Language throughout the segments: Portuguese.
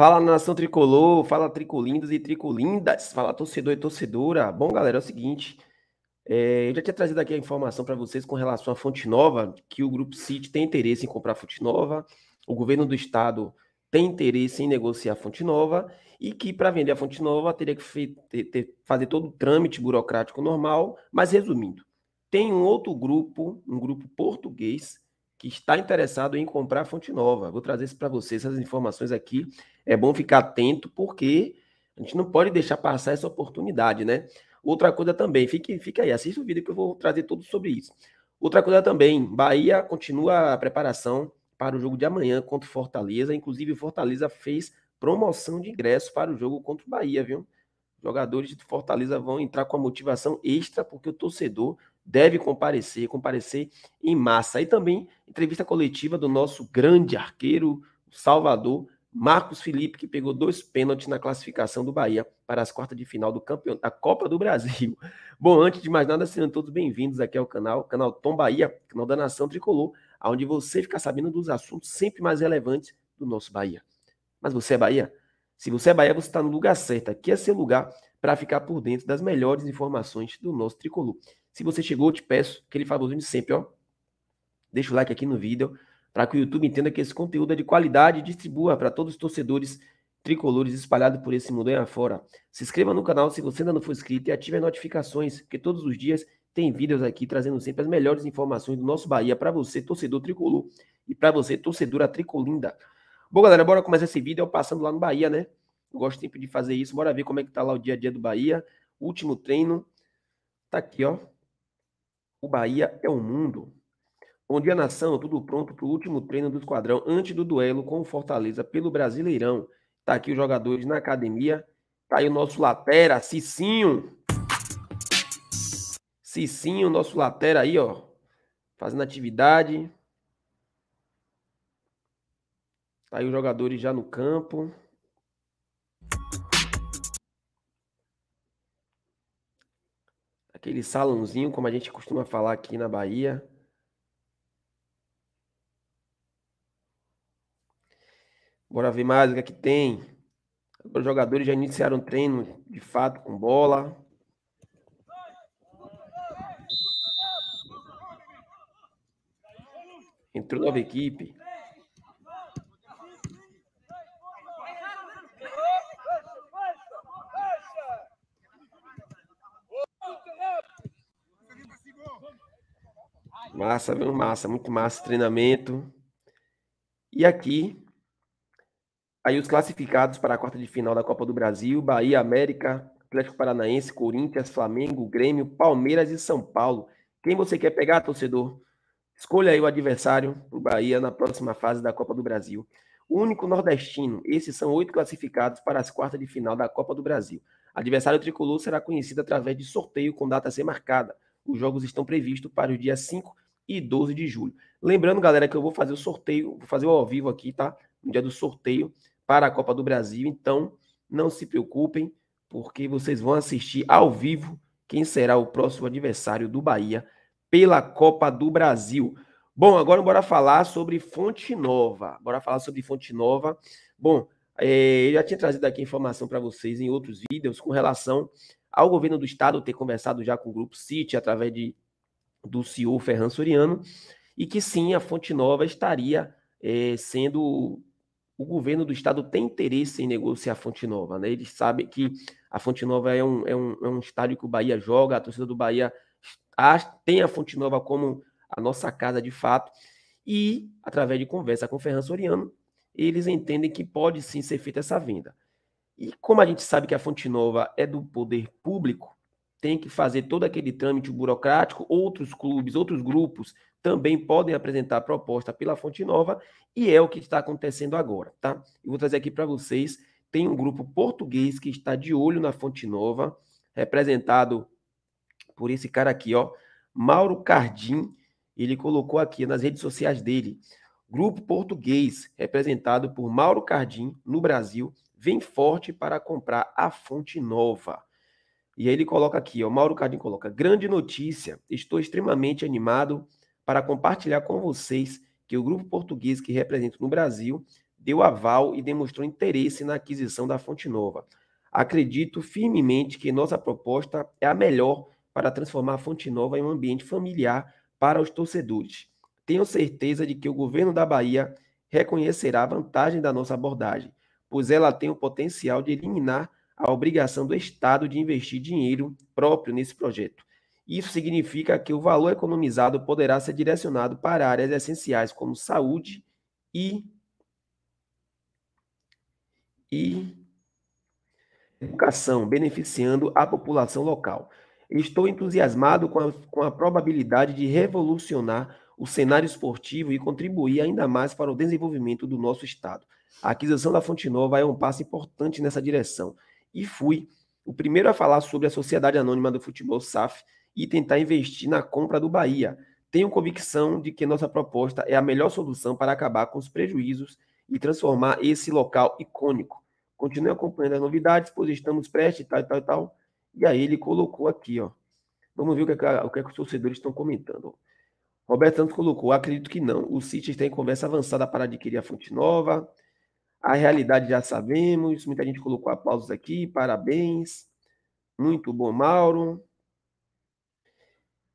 Fala nação tricolor, fala tricolindos e tricolindas, fala torcedor e torcedora. Bom, galera, é o seguinte, é, eu já tinha trazido aqui a informação para vocês com relação à Fonte Nova, que o Grupo City tem interesse em comprar a Fonte Nova, o governo do estado tem interesse em negociar a Fonte Nova e que para vender a Fonte Nova teria que ter, ter, fazer todo o trâmite burocrático normal, mas resumindo, tem um outro grupo, um grupo português, que está interessado em comprar a fonte nova. Vou trazer isso para vocês, essas informações aqui. É bom ficar atento, porque a gente não pode deixar passar essa oportunidade, né? Outra coisa também, fique, fique aí, assista o vídeo que eu vou trazer tudo sobre isso. Outra coisa também, Bahia continua a preparação para o jogo de amanhã contra o Fortaleza. Inclusive, o Fortaleza fez promoção de ingresso para o jogo contra o Bahia, viu? Jogadores de Fortaleza vão entrar com a motivação extra, porque o torcedor deve comparecer, comparecer em massa. E também entrevista coletiva do nosso grande arqueiro, Salvador, Marcos Felipe, que pegou dois pênaltis na classificação do Bahia para as quartas de final do campeão, da Copa do Brasil. Bom, antes de mais nada, sejam todos bem-vindos aqui ao canal, canal Tom Bahia, canal da Nação Tricolor, onde você fica sabendo dos assuntos sempre mais relevantes do nosso Bahia. Mas você é Bahia? Se você é Bahia, você está no lugar certo. Aqui é seu lugar para ficar por dentro das melhores informações do nosso tricolor. Se você chegou, eu te peço aquele favorzinho de sempre, ó. Deixa o like aqui no vídeo para que o YouTube entenda que esse conteúdo é de qualidade e distribua para todos os torcedores tricolores espalhados por esse mundo aí afora. Se inscreva no canal se você ainda não for inscrito e ative as notificações, porque todos os dias tem vídeos aqui trazendo sempre as melhores informações do nosso Bahia para você, torcedor tricolor, e para você, torcedora tricolinda. Bom, galera, bora começar esse vídeo passando lá no Bahia, né? Eu gosto sempre de fazer isso, bora ver como é que tá lá o dia a dia do Bahia. Último treino, tá aqui, ó. O Bahia é um mundo. Bom dia, nação. Tudo pronto para o último treino do esquadrão antes do duelo com o Fortaleza pelo Brasileirão. Tá aqui os jogadores na academia. Tá aí o nosso latera, Cicinho. Cicinho, nosso latera aí, ó. Fazendo atividade. Está aí os jogadores já no campo. aquele salãozinho, como a gente costuma falar aqui na Bahia. Bora ver mais o que é que tem. Os jogadores já iniciaram treino de fato com bola. Entrou nova equipe. Massa, viu? Massa, muito massa, treinamento. E aqui, aí os classificados para a quarta de final da Copa do Brasil, Bahia, América, Atlético Paranaense, Corinthians, Flamengo, Grêmio, Palmeiras e São Paulo. Quem você quer pegar, torcedor? Escolha aí o adversário do Bahia na próxima fase da Copa do Brasil. O único nordestino, esses são oito classificados para as quartas de final da Copa do Brasil. Adversário tricolor será conhecido através de sorteio com data a ser marcada. Os jogos estão previstos para os dias 5 e 12 de julho. Lembrando, galera, que eu vou fazer o sorteio, vou fazer o ao vivo aqui, tá? No dia do sorteio para a Copa do Brasil. Então, não se preocupem, porque vocês vão assistir ao vivo quem será o próximo adversário do Bahia pela Copa do Brasil. Bom, agora bora falar sobre Fonte Nova. Bora falar sobre Fonte Nova. Bom, é, eu já tinha trazido aqui informação para vocês em outros vídeos com relação ao governo do estado ter conversado já com o Grupo City através de do CEO Ferran Soriano, e que sim, a Fonte Nova estaria é, sendo. O governo do estado tem interesse em negociar a Fonte Nova, né? Eles sabem que a Fonte Nova é um, é um, é um estádio que o Bahia joga, a torcida do Bahia tem a Fonte Nova como a nossa casa de fato, e através de conversa com o Ferran Soriano, eles entendem que pode sim ser feita essa venda. E como a gente sabe que a Fonte Nova é do poder público, tem que fazer todo aquele trâmite burocrático, outros clubes, outros grupos também podem apresentar proposta pela Fonte Nova, e é o que está acontecendo agora, tá? Eu vou trazer aqui para vocês, tem um grupo português que está de olho na Fonte Nova, representado por esse cara aqui, ó, Mauro Cardim, ele colocou aqui nas redes sociais dele, grupo português representado por Mauro Cardim no Brasil, vem forte para comprar a Fonte Nova. E aí ele coloca aqui, o Mauro Cardim coloca: "Grande notícia. Estou extremamente animado para compartilhar com vocês que o grupo português que represento no Brasil deu aval e demonstrou interesse na aquisição da Fonte Nova. Acredito firmemente que nossa proposta é a melhor para transformar a Fonte Nova em um ambiente familiar para os torcedores. Tenho certeza de que o governo da Bahia reconhecerá a vantagem da nossa abordagem, pois ela tem o potencial de eliminar a obrigação do Estado de investir dinheiro próprio nesse projeto. Isso significa que o valor economizado poderá ser direcionado para áreas essenciais como saúde e, e educação, beneficiando a população local. Estou entusiasmado com a, com a probabilidade de revolucionar o cenário esportivo e contribuir ainda mais para o desenvolvimento do nosso Estado. A aquisição da Fonte Nova é um passo importante nessa direção e fui o primeiro a falar sobre a Sociedade Anônima do Futebol SAF e tentar investir na compra do Bahia. Tenho convicção de que nossa proposta é a melhor solução para acabar com os prejuízos e transformar esse local icônico. Continue acompanhando as novidades, pois estamos prestes, tal, tal, tal. E aí ele colocou aqui, ó. Vamos ver o que, é, o que, é que os torcedores estão comentando. Roberto Santos colocou, acredito que não. O City está em conversa avançada para adquirir a Fonte Nova. A realidade já sabemos, muita gente colocou a pausa aqui, parabéns. Muito bom, Mauro.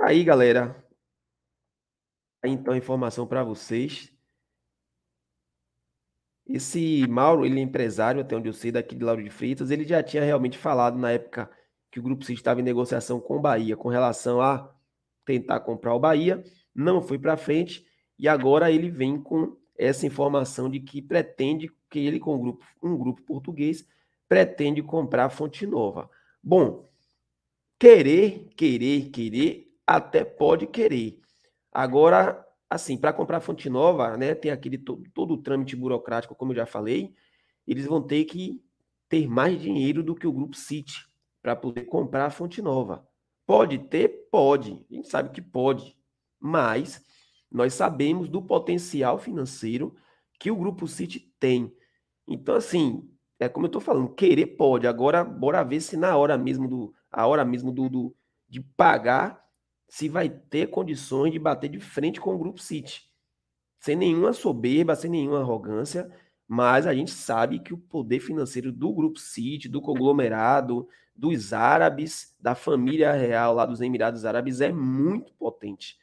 Aí, galera. Então, informação para vocês. Esse Mauro, ele é empresário, até onde eu sei, daqui de Lauro de Freitas, ele já tinha realmente falado na época que o Grupo C estava em negociação com o Bahia, com relação a tentar comprar o Bahia, não foi para frente, e agora ele vem com essa informação de que pretende que ele com um grupo, um grupo português pretende comprar a Fonte Nova. Bom, querer, querer, querer, até pode querer. Agora, assim, para comprar a Fonte Nova, né, tem aquele todo, todo o trâmite burocrático, como eu já falei, eles vão ter que ter mais dinheiro do que o grupo City para poder comprar a Fonte Nova. Pode ter? Pode. A gente sabe que pode. Mas nós sabemos do potencial financeiro que o Grupo City tem. Então, assim, é como eu estou falando, querer pode. Agora, bora ver se na hora mesmo do, a hora mesmo do, do de pagar, se vai ter condições de bater de frente com o Grupo City. Sem nenhuma soberba, sem nenhuma arrogância, mas a gente sabe que o poder financeiro do Grupo City, do conglomerado, dos árabes, da família real lá dos Emirados Árabes é muito potente.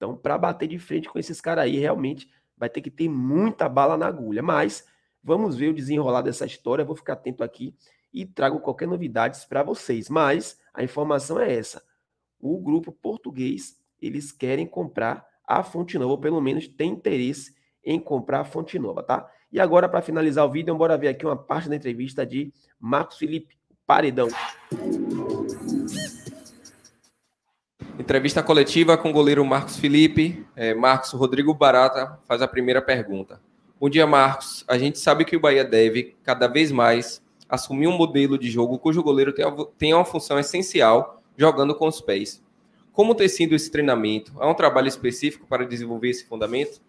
Então, para bater de frente com esses caras aí, realmente vai ter que ter muita bala na agulha. Mas vamos ver o desenrolar dessa história. Eu vou ficar atento aqui e trago qualquer novidades para vocês. Mas a informação é essa: o grupo português eles querem comprar a Fonte Nova, ou pelo menos tem interesse em comprar a Fonte Nova, tá? E agora, para finalizar o vídeo, bora ver aqui uma parte da entrevista de Marcos Felipe, Paredão. Entrevista coletiva com o goleiro Marcos Felipe. É, Marcos Rodrigo Barata faz a primeira pergunta. Bom dia, Marcos. A gente sabe que o Bahia deve, cada vez mais, assumir um modelo de jogo cujo goleiro tem uma função essencial jogando com os pés. Como tem sido esse treinamento? Há um trabalho específico para desenvolver esse fundamento?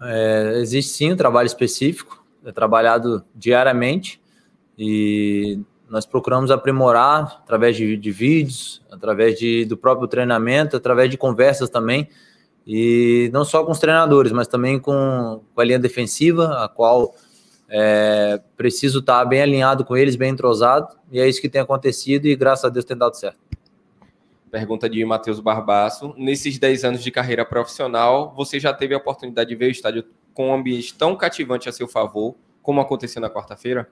É, existe sim um trabalho específico, é trabalhado diariamente e nós procuramos aprimorar através de, de vídeos, através de, do próprio treinamento, através de conversas também, e não só com os treinadores, mas também com, com a linha defensiva, a qual é, preciso estar bem alinhado com eles, bem entrosado, e é isso que tem acontecido e graças a Deus tem dado certo. Pergunta de Matheus Barbaço. Nesses 10 anos de carreira profissional, você já teve a oportunidade de ver o estádio com um ambiente tão cativante a seu favor, como aconteceu na quarta-feira?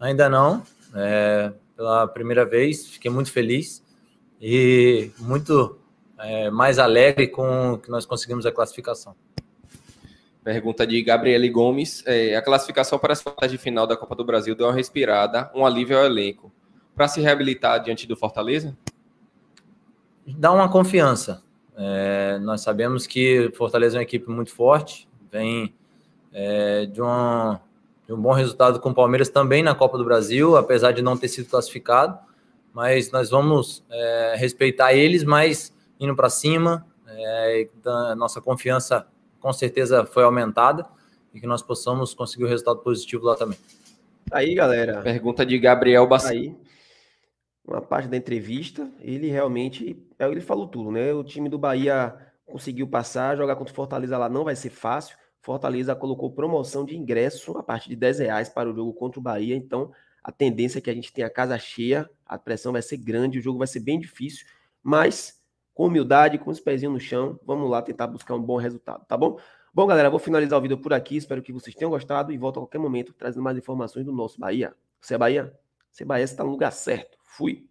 Ainda não, é, pela primeira vez, fiquei muito feliz e muito é, mais alegre com que nós conseguimos a classificação. Pergunta de Gabriele Gomes. É, a classificação para as quartas de final da Copa do Brasil deu uma respirada, um alívio ao elenco. Para se reabilitar diante do Fortaleza? Dá uma confiança. É, nós sabemos que Fortaleza é uma equipe muito forte, vem é, de uma de um bom resultado com o Palmeiras também na Copa do Brasil, apesar de não ter sido classificado. Mas nós vamos é, respeitar eles, mas indo para cima, é, nossa confiança com certeza foi aumentada e que nós possamos conseguir um resultado positivo lá também. Aí, galera. Pergunta de Gabriel Bassi. Uma parte da entrevista, ele realmente, é ele falou tudo, né? O time do Bahia conseguiu passar, jogar contra o Fortaleza lá não vai ser fácil. Fortaleza colocou promoção de ingresso a partir de 10 reais para o jogo contra o Bahia. Então, a tendência é que a gente tenha a casa cheia, a pressão vai ser grande, o jogo vai ser bem difícil, mas com humildade, com os pezinhos no chão, vamos lá tentar buscar um bom resultado, tá bom? Bom, galera, vou finalizar o vídeo por aqui. Espero que vocês tenham gostado e volto a qualquer momento trazendo mais informações do nosso Bahia. Você é Bahia? Você é Bahia, você está no lugar certo. Fui!